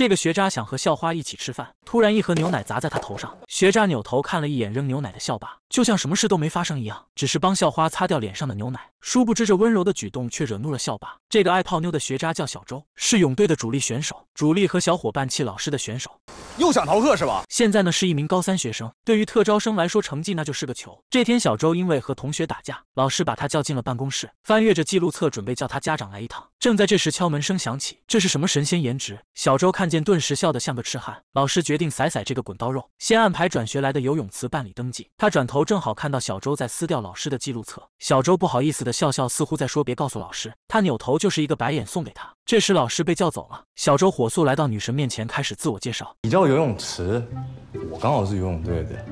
这个学渣想和校花一起吃饭，突然一盒牛奶砸在他头上。学渣扭头看了一眼扔牛奶的校霸。就像什么事都没发生一样，只是帮校花擦掉脸上的牛奶。殊不知，这温柔的举动却惹怒了校霸。这个爱泡妞的学渣叫小周，是泳队的主力选手。主力和小伙伴气老师的选手，又想逃课是吧？现在呢是一名高三学生，对于特招生来说，成绩那就是个球。这天，小周因为和同学打架，老师把他叫进了办公室，翻阅着记录册，准备叫他家长来一趟。正在这时，敲门声响起。这是什么神仙颜值？小周看见，顿时笑得像个痴汉。老师决定甩甩这个滚刀肉，先安排转学来的游泳池办理登记。他转头。我正好看到小周在撕掉老师的记录册，小周不好意思的笑笑，似乎在说别告诉老师。他扭头就是一个白眼送给他。这时老师被叫走了，小周火速来到女神面前开始自我介绍。你叫游泳池，我刚好是游泳队的，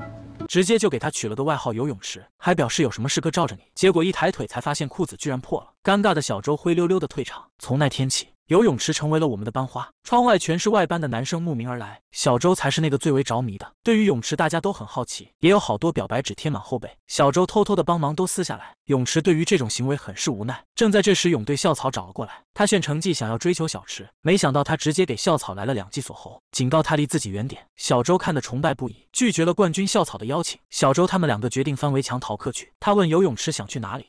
直接就给他取了个外号游泳池，还表示有什么事哥罩着你。结果一抬腿才发现裤子居然破了，尴尬的小周灰溜溜的退场。从那天起。游泳池成为了我们的班花，窗外全是外班的男生慕名而来。小周才是那个最为着迷的。对于泳池，大家都很好奇，也有好多表白纸贴满后背。小周偷偷的帮忙都撕下来。泳池对于这种行为很是无奈。正在这时，泳队校草找了过来，他炫成绩想要追求小池，没想到他直接给校草来了两记锁喉，警告他离自己远点。小周看得崇拜不已，拒绝了冠军校草的邀请。小周他们两个决定翻围墙逃课去。他问游泳池想去哪里。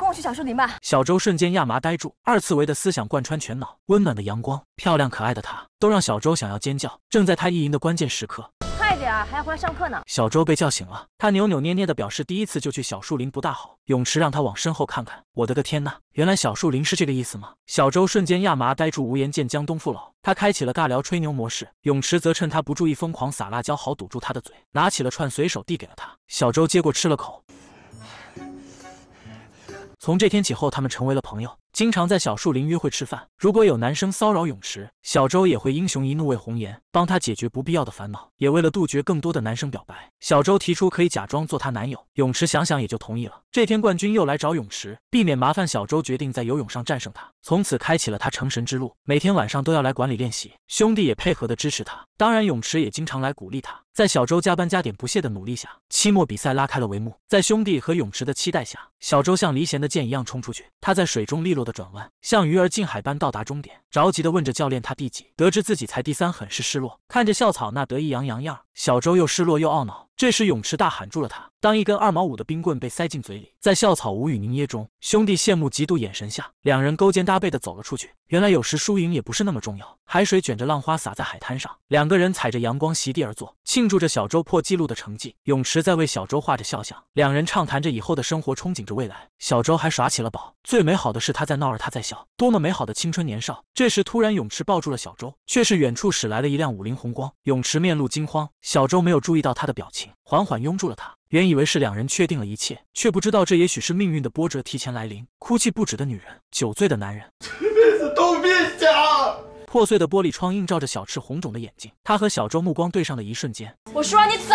跟我去小树林吧。小周瞬间亚麻呆住，二次维的思想贯穿全脑，温暖的阳光，漂亮可爱的她，都让小周想要尖叫。正在他意淫的关键时刻，快点，还要回来上课呢。小周被叫醒了，他扭扭捏捏的表示第一次就去小树林不大好。泳池让他往身后看看，我的个天呐，原来小树林是这个意思吗？小周瞬间亚麻呆住，无颜见江东父老。他开启了尬聊吹牛模式，泳池则趁他不注意疯狂撒辣椒，好堵住他的嘴。拿起了串，随手递给了他。小周接过吃了口。从这天起后，他们成为了朋友。经常在小树林约会吃饭。如果有男生骚扰泳池，小周也会英雄一怒为红颜，帮他解决不必要的烦恼。也为了杜绝更多的男生表白，小周提出可以假装做他男友。泳池想想也就同意了。这天冠军又来找泳池，避免麻烦，小周决定在游泳上战胜他，从此开启了他成神之路。每天晚上都要来管理练习，兄弟也配合的支持他。当然泳池也经常来鼓励他。在小周加班加点不懈的努力下，期末比赛拉开了帷幕。在兄弟和泳池的期待下，小周像离弦的箭一样冲出去。他在水中利落的。转弯，像鱼儿进海般到达终点，着急的问着教练他第几，得知自己才第三，很是失落。看着校草那得意洋洋样，小周又失落又懊恼。这时泳池大喊住了他。当一根二毛五的冰棍被塞进嘴里，在校草无语凝噎中，兄弟羡慕嫉妒眼神下，两人勾肩搭背的走了出去。原来有时输赢也不是那么重要。海水卷着浪花洒在海滩上，两个人踩着阳光席地而坐，庆祝着小周破纪录的成绩。泳池在为小周画着肖像，两人畅谈着以后的生活，憧憬着未来。小周还耍起了宝。最美好的是他在闹，他在笑，多么美好的青春年少。这时突然泳池抱住了小周，却是远处驶来了一辆五菱宏光。泳池面露惊慌，小周没有注意到他的表情。缓缓拥住了他。原以为是两人确定了一切，却不知道这也许是命运的波折提前来临。哭泣不止的女人，酒醉的男人，这辈子都别想。破碎的玻璃窗映照着小池红肿的眼睛。他和小周目光对上的一瞬间，我说你走。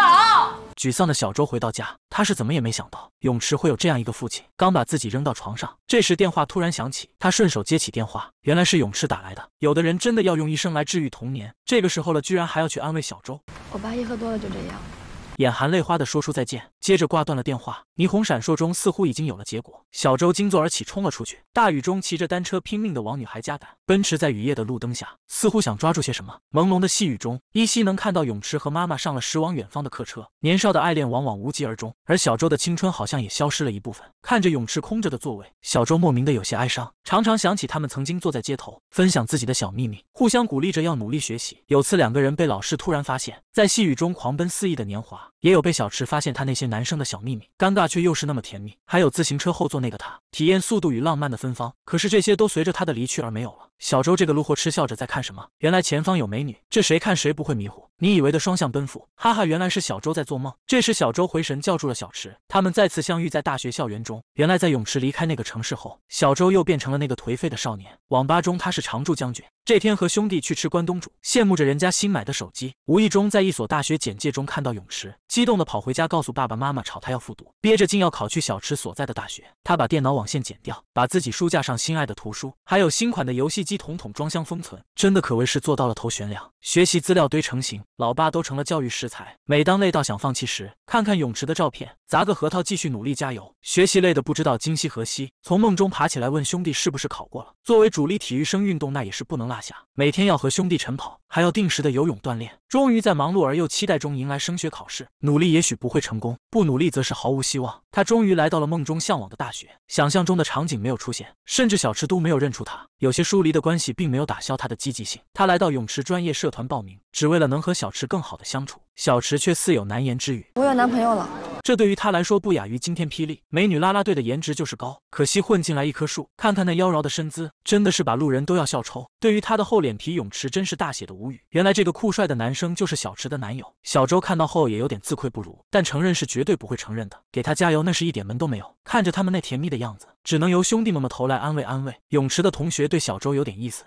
沮丧的小周回到家，他是怎么也没想到泳池会有这样一个父亲。刚把自己扔到床上，这时电话突然响起，他顺手接起电话，原来是泳池打来的。有的人真的要用一生来治愈童年。这个时候了，居然还要去安慰小周。我爸一喝多了就这样。眼含泪花的说出再见。接着挂断了电话，霓虹闪烁中似乎已经有了结果。小周惊坐而起，冲了出去。大雨中骑着单车，拼命地往女孩家赶。奔驰在雨夜的路灯下，似乎想抓住些什么。朦胧的细雨中，依稀能看到泳池和妈妈上了驶往远方的客车。年少的爱恋往往无疾而终，而小周的青春好像也消失了一部分。看着泳池空着的座位，小周莫名的有些哀伤。常常想起他们曾经坐在街头，分享自己的小秘密，互相鼓励着要努力学习。有次两个人被老师突然发现，在细雨中狂奔肆意的年华。也有被小池发现他那些男生的小秘密，尴尬却又是那么甜蜜。还有自行车后座那个他，体验速度与浪漫的芬芳。可是这些都随着他的离去而没有了。小周这个路货痴笑着在看什么？原来前方有美女，这谁看谁不会迷糊？你以为的双向奔赴，哈哈，原来是小周在做梦。这时小周回神叫住了小池，他们再次相遇在大学校园中。原来在泳池离开那个城市后，小周又变成了那个颓废的少年。网吧中他是常驻将军，这天和兄弟去吃关东煮，羡慕着人家新买的手机，无意中在一所大学简介中看到泳池，激动的跑回家告诉爸爸妈妈，吵他要复读，憋着竟要考去小池所在的大学。他把电脑网线剪掉，把自己书架上心爱的图书，还有新款的游戏。机统统装箱封存，真的可谓是做到了头悬梁，学习资料堆成型，老爸都成了教育食材。每当累到想放弃时，看看泳池的照片，砸个核桃继续努力加油。学习累的不知道今夕何夕，从梦中爬起来问兄弟是不是考过了。作为主力体育生，运动那也是不能落下，每天要和兄弟晨跑，还要定时的游泳锻炼。终于在忙碌而又期待中迎来升学考试，努力也许不会成功，不努力则是毫无希望。他终于来到了梦中向往的大学，想象中的场景没有出现，甚至小池都没有认出他，有些疏离。的关系并没有打消他的积极性，他来到泳池专业社团报名，只为了能和小池更好的相处。小池却似有难言之语：“我有男朋友了。”这对于他来说不亚于惊天霹雳。美女拉拉队的颜值就是高，可惜混进来一棵树。看看那妖娆的身姿，真的是把路人都要笑抽。对于他的厚脸皮，泳池真是大写的无语。原来这个酷帅的男生就是小池的男友。小周看到后也有点自愧不如，但承认是绝对不会承认的。给他加油那是一点门都没有。看着他们那甜蜜的样子，只能由兄弟们么投来安慰安慰。泳池的同学对小周有点意思。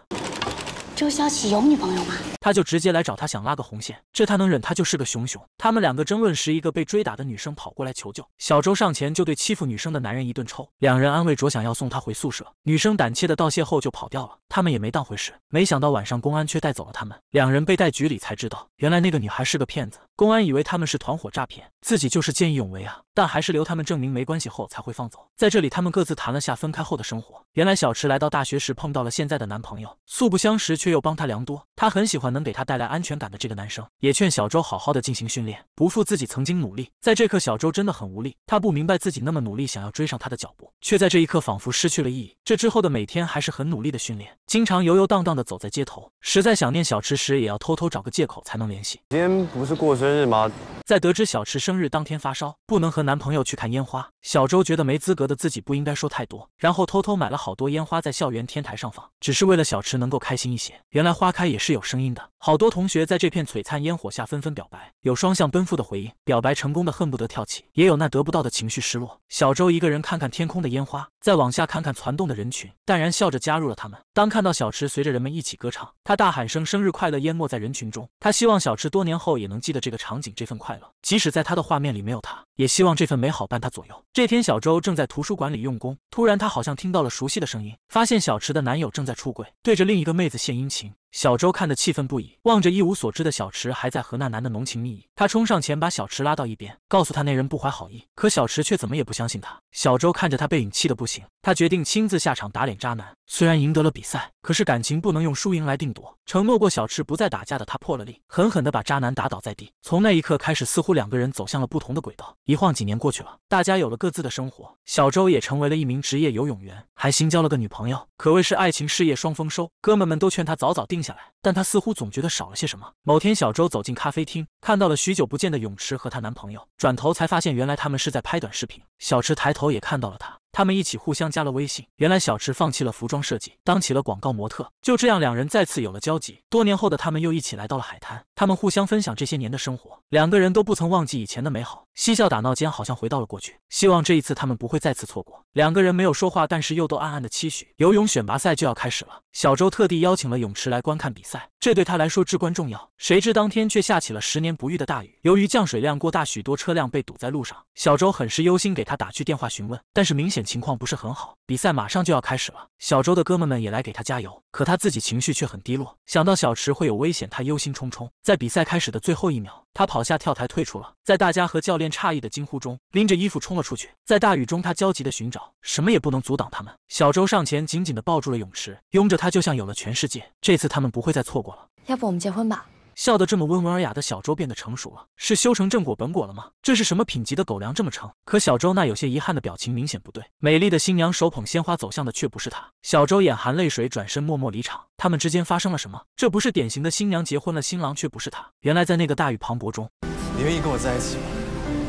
周潇喜有女朋友吗？他就直接来找他，想拉个红线，这他能忍？他就是个熊熊。他们两个争论时，一个被追打的女生跑过来求救，小周上前就对欺负女生的男人一顿抽。两人安慰着，想要送她回宿舍，女生胆怯的道谢后就跑掉了。他们也没当回事，没想到晚上公安却带走了他们，两人被带局里才知道，原来那个女孩是个骗子，公安以为他们是团伙诈骗，自己就是见义勇为啊。但还是留他们证明没关系后才会放走。在这里，他们各自谈了下分开后的生活。原来小池来到大学时碰到了现在的男朋友，素不相识却又帮他良多。他很喜欢能给他带来安全感的这个男生，也劝小周好好的进行训练，不负自己曾经努力。在这刻，小周真的很无力，他不明白自己那么努力想要追上他的脚步，却在这一刻仿佛失去了意义。这之后的每天还是很努力的训练，经常游游荡荡的走在街头，实在想念小池时也要偷偷找个借口才能联系。今天不是过生日吗？在得知小池生日当天发烧，不能和。男朋友去看烟花，小周觉得没资格的自己不应该说太多，然后偷偷买了好多烟花在校园天台上放，只是为了小池能够开心一些。原来花开也是有声音的。好多同学在这片璀璨烟火下纷纷表白，有双向奔赴的回应，表白成功的恨不得跳起，也有那得不到的情绪失落。小周一个人看看天空的烟花，再往下看看攒动的人群，淡然笑着加入了他们。当看到小池随着人们一起歌唱，他大喊声“生日快乐”，淹没在人群中。他希望小池多年后也能记得这个场景，这份快乐，即使在他的画面里没有他，也希望这份美好伴他左右。这天，小周正在图书馆里用功，突然他好像听到了熟悉的声音，发现小池的男友正在出轨，对着另一个妹子献殷勤。小周看得气愤不已，望着一无所知的小池，还在和那男的浓情蜜意。他冲上前，把小池拉到一边，告诉他那人不怀好意。可小池却怎么也不相信他。小周看着他背影，气得不行。他决定亲自下场打脸渣男。虽然赢得了比赛，可是感情不能用输赢来定夺。承诺过小池不再打架的他破了例，狠狠地把渣男打倒在地。从那一刻开始，似乎两个人走向了不同的轨道。一晃几年过去了，大家有了各自的生活。小周也成为了一名职业游泳员，还新交了个女朋友，可谓是爱情事业双丰收。哥们们都劝他早早定下来，但他似乎总觉得少了些什么。某天，小周走进咖啡厅，看到了许。许久不见的泳池和她男朋友转头才发现，原来他们是在拍短视频。小池抬头也看到了他。他们一起互相加了微信。原来小池放弃了服装设计，当起了广告模特。就这样，两人再次有了交集。多年后的他们又一起来到了海滩，他们互相分享这些年的生活。两个人都不曾忘记以前的美好，嬉笑打闹间好像回到了过去。希望这一次他们不会再次错过。两个人没有说话，但是又都暗暗的期许。游泳选拔赛就要开始了，小周特地邀请了泳池来观看比赛，这对他来说至关重要。谁知当天却下起了十年不遇的大雨，由于降水量过大，许多车辆被堵在路上。小周很是忧心，给他打去电话询问，但是明显。情况不是很好，比赛马上就要开始了。小周的哥们们也来给他加油，可他自己情绪却很低落。想到小池会有危险，他忧心忡忡。在比赛开始的最后一秒，他跑下跳台退出了。在大家和教练诧异的惊呼中，拎着衣服冲了出去。在大雨中，他焦急的寻找，什么也不能阻挡他们。小周上前紧紧的抱住了泳池，拥着他就像有了全世界。这次他们不会再错过了。要不我们结婚吧？笑得这么温文尔雅的小周变得成熟了，是修成正果本果了吗？这是什么品级的狗粮这么成？可小周那有些遗憾的表情明显不对。美丽的新娘手捧鲜花走向的却不是他，小周眼含泪水转身默默离场。他们之间发生了什么？这不是典型的新娘结婚了新郎却不是他。原来在那个大雨磅礴中，你愿意跟我在一起吗？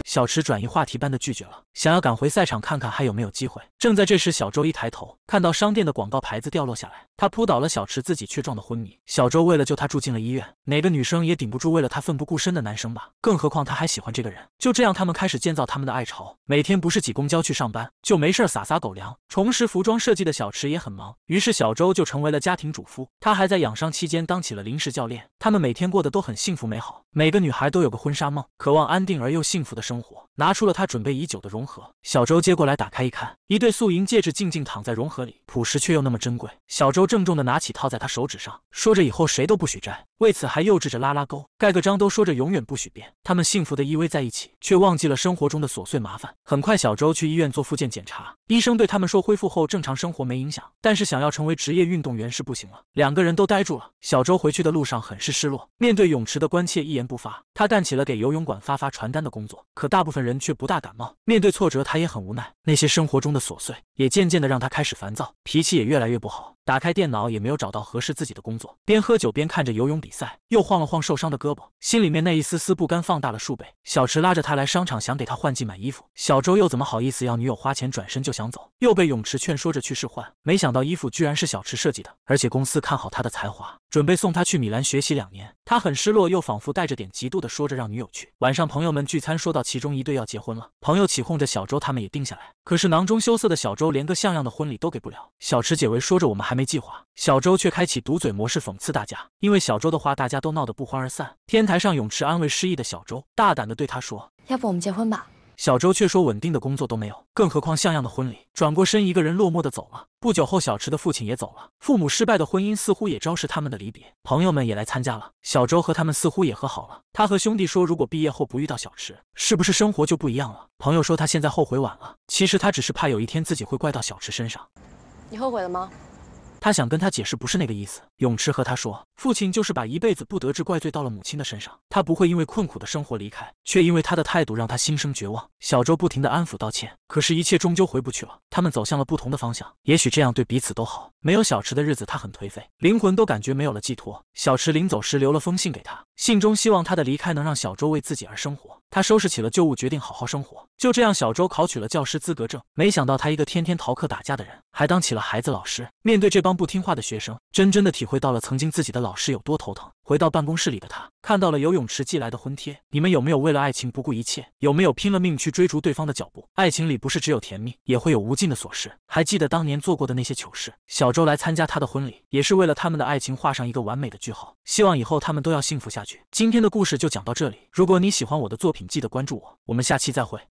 小池转移话题般的拒绝了，想要赶回赛场看看还有没有机会。正在这时，小周一抬头看到商店的广告牌子掉落下来。他扑倒了小池，自己却撞得昏迷。小周为了救他住进了医院。哪个女生也顶不住为了他奋不顾身的男生吧？更何况他还喜欢这个人。就这样，他们开始建造他们的爱巢。每天不是挤公交去上班，就没事撒撒狗粮。重拾服装设计的小池也很忙，于是小周就成为了家庭主夫。他还在养伤期间当起了临时教练。他们每天过得都很幸福美好。每个女孩都有个婚纱梦，渴望安定而又幸福的生活。拿出了他准备已久的融合，小周接过来打开一看，一对素银戒指静静躺在融合里，朴实却又那么珍贵。小周。郑重的拿起套在他手指上，说着以后谁都不许摘。为此还幼稚着拉拉钩，盖个章都说着永远不许变。他们幸福的依偎在一起，却忘记了生活中的琐碎麻烦。很快，小周去医院做复健检查，医生对他们说恢复后正常生活没影响，但是想要成为职业运动员是不行了。两个人都呆住了。小周回去的路上很是失落，面对泳池的关切一言不发。他干起了给游泳馆发发传单的工作，可大部分人却不大感冒。面对挫折，他也很无奈。那些生活中的琐碎也渐渐的让他开始烦躁，脾气也越来越不好。打开电脑也没有找到合适自己的工作，边喝酒边看着游泳比赛，又晃了晃受伤的胳膊，心里面那一丝丝不甘放大了数倍。小池拉着他来商场，想给他换季买衣服。小周又怎么好意思要女友花钱，转身就想走，又被泳池劝说着去试换。没想到衣服居然是小池设计的，而且公司看好他的才华，准备送他去米兰学习两年。他很失落，又仿佛带着点嫉妒的说着让女友去。晚上朋友们聚餐，说到其中一对要结婚了，朋友起哄着小周他们也定下来。可是囊中羞涩的小周连个像样的婚礼都给不了。小池解围说着我们还。没计划，小周却开启堵嘴模式讽刺大家。因为小周的话，大家都闹得不欢而散。天台上，泳池安慰失意的小周，大胆的对他说：“要不我们结婚吧？”小周却说：“稳定的工作都没有，更何况像样的婚礼？”转过身，一个人落寞的走了。不久后，小池的父亲也走了。父母失败的婚姻似乎也昭示他们的离别。朋友们也来参加了，小周和他们似乎也和好了。他和兄弟说：“如果毕业后不遇到小池，是不是生活就不一样了？”朋友说：“他现在后悔晚了。其实他只是怕有一天自己会怪到小池身上。”你后悔了吗？他想跟他解释，不是那个意思。泳池和他说，父亲就是把一辈子不得志怪罪到了母亲的身上。他不会因为困苦的生活离开，却因为他的态度让他心生绝望。小周不停地安抚、道歉。可是，一切终究回不去了。他们走向了不同的方向，也许这样对彼此都好。没有小池的日子，他很颓废，灵魂都感觉没有了寄托。小池临走时留了封信给他，信中希望他的离开能让小周为自己而生活。他收拾起了旧物，决定好好生活。就这样，小周考取了教师资格证。没想到，他一个天天逃课打架的人，还当起了孩子老师。面对这帮不听话的学生，真真的体会到了曾经自己的老师有多头疼。回到办公室里的他，看到了游泳池寄来的婚贴。你们有没有为了爱情不顾一切？有没有拼了命去追逐对方的脚步？爱情里不是只有甜蜜，也会有无尽的琐事。还记得当年做过的那些糗事？小周来参加他的婚礼，也是为了他们的爱情画上一个完美的句号。希望以后他们都要幸福下去。今天的故事就讲到这里。如果你喜欢我的作品，记得关注我。我们下期再会。